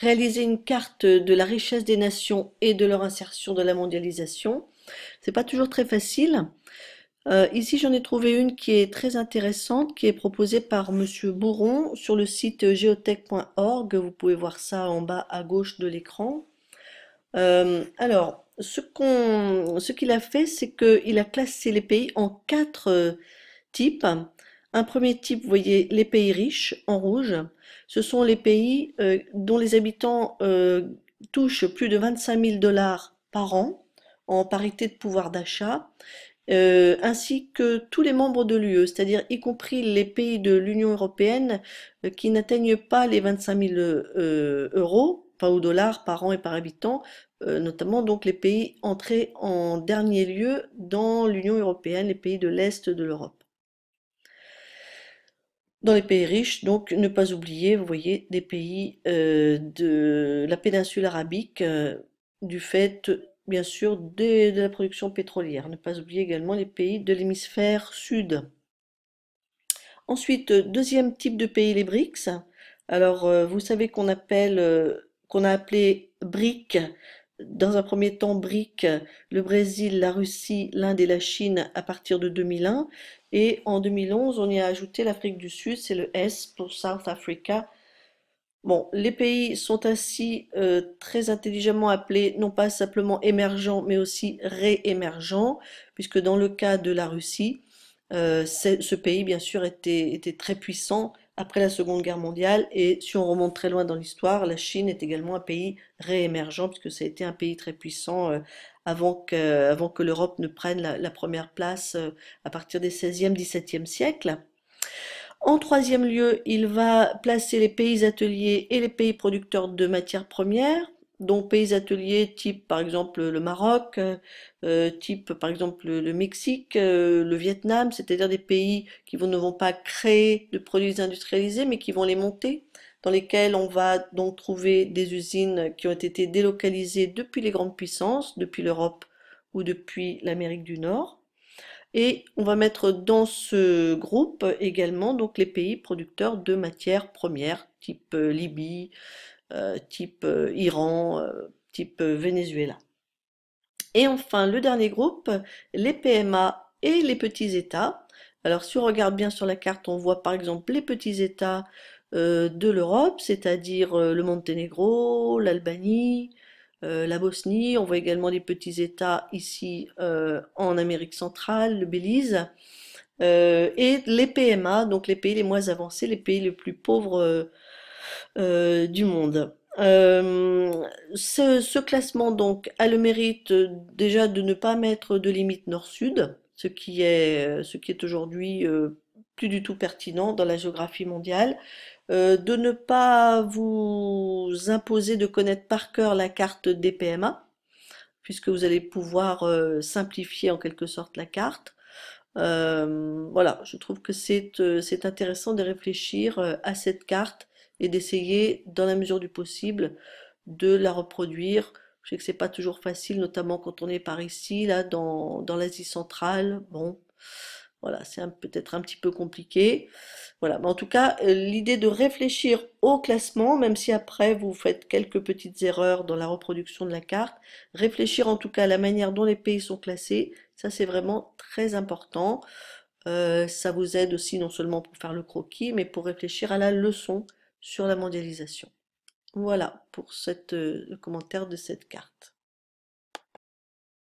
réaliser une carte de la richesse des nations et de leur insertion dans la mondialisation. C'est pas toujours très facile. Euh, ici, j'en ai trouvé une qui est très intéressante, qui est proposée par Monsieur Bouron sur le site geotech.org. Vous pouvez voir ça en bas à gauche de l'écran. Euh, alors, ce ce qu'il a fait, c'est qu'il a classé les pays en quatre euh, types un premier type, vous voyez les pays riches en rouge. Ce sont les pays euh, dont les habitants euh, touchent plus de 25 000 dollars par an en parité de pouvoir d'achat, euh, ainsi que tous les membres de l'UE, c'est-à-dire y compris les pays de l'Union européenne qui n'atteignent pas les 25 000 euros pas ou dollars par an et par habitant, notamment donc les pays entrés en dernier lieu dans l'Union européenne, les pays de l'Est de l'Europe dans les pays riches, donc ne pas oublier, vous voyez, des pays euh, de la péninsule arabique, euh, du fait, bien sûr, de, la production pétrolière. Ne pas oublier également les pays de l'hémisphère sud. Ensuite, deuxième type de pays, les BRICS. Alors, euh, vous savez qu'on appelle, qu'on a appelé BRIC dans un premier temps BRIC, le Brésil, la Russie, l'Inde et la Chine à partir de 2001. Et en 2011, on y a ajouté l'Afrique du Sud, c'est le S pour South Africa. Bon, les pays sont ainsi euh, très intelligemment appelés non pas simplement émergents, mais aussi réémergents, puisque dans le cas de la Russie, euh, ce pays, bien sûr, était très puissant après la Seconde Guerre mondiale, et si on remonte très loin dans l'histoire, la Chine est également un pays réémergent, puisque ça a été un pays très puissant euh, avant que, l'Europe ne prenne la, première place euh, à partir des 16e, 17e siècles. En troisième lieu, il va placer les pays ateliers et les pays producteurs de matières premières dont pays ateliers type par exemple le Maroc, euh, euh, type par exemple le Mexique, euh, le Vietnam, c'est-à-dire des pays qui vont, ne vont pas créer de produits industrialisés mais qui vont les monter, dans lesquels on va donc trouver des usines qui ont été délocalisées depuis les grandes puissances, depuis l'Europe ou depuis l'Amérique du Nord. Et on va mettre dans ce groupe également donc les pays producteurs de matières premières, type Libye, euh, type euh, Iran, euh, type Venezuela. Et enfin, le dernier groupe, les PMA et les petits États. Alors si on regarde bien sur la carte, on voit par exemple les petits États de l'Europe, c'est-à-dire le Monténégro, l'Albanie, la Bosnie. On voit également les petits États ici en Amérique centrale, le Belize. et les PMA, donc les pays les moins avancés, les pays les plus pauvres euh, du monde. Euh, ce, classement donc a le mérite euh, déjà de ne pas mettre de limite nord-sud, ce qui est, est aujourd'hui plus du tout pertinent dans la géographie mondiale, de ne pas vous imposer de connaître par cœur la carte des PMA, puisque vous allez pouvoir simplifier en quelque sorte la carte. voilà, je trouve que c'est intéressant de réfléchir à cette carte et d'essayer, dans la mesure du possible, de la reproduire. Je sais que c'est pas toujours facile, notamment quand on est par ici, là, dans, l'Asie centrale. Bon, voilà, c'est peut-être un petit peu compliqué. Voilà, mais en tout cas, euh, l'idée de réfléchir au classement, même si après vous faites quelques petites erreurs dans la reproduction de la carte, réfléchir en tout cas à la manière dont les pays sont classés, ça c'est vraiment très important. Euh, ça vous aide aussi non seulement pour faire le croquis, mais pour réfléchir à la leçon sur la mondialisation. Voilà pour ce euh, commentaire de cette carte.